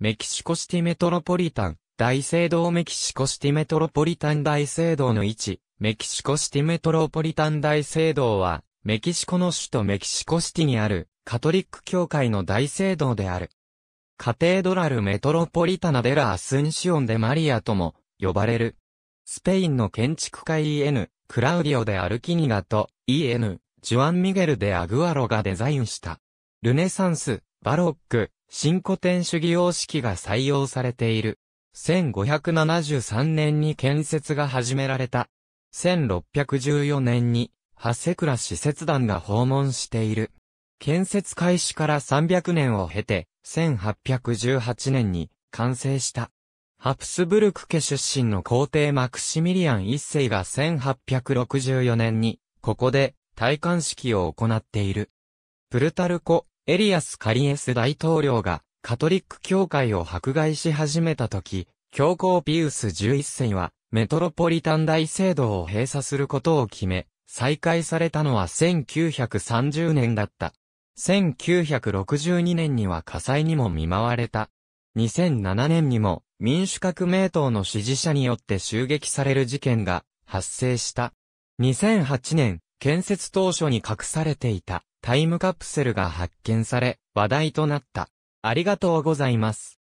メキシコシティメトロポリタン、大聖堂メキシコシティメトロポリタン大聖堂の位置、メキシコシティメトロポリタン大聖堂は、メキシコの首都メキシコシティにある、カトリック教会の大聖堂である。カテードラルメトロポリタナデラ・アスンシオンデ・マリアとも、呼ばれる。スペインの建築家 E.N. クラウディオでアルキニガと E.N. ジュアン・ミゲルでアグアロがデザインした。ルネサンス、バロック、新古典主義様式が採用されている。1573年に建設が始められた。1614年に、長谷倉使節団が訪問している。建設開始から300年を経て、1818年に完成した。ハプスブルク家出身の皇帝マクシミリアン一世が1864年に、ここで戴冠式を行っている。プルタルコ、エリアス・カリエス大統領がカトリック教会を迫害し始めた時、教皇ピウス11世はメトロポリタン大聖堂を閉鎖することを決め、再開されたのは1930年だった。1962年には火災にも見舞われた。2007年にも民主革命党の支持者によって襲撃される事件が発生した。2008年、建設当初に隠されていたタイムカプセルが発見され、話題となった。ありがとうございます。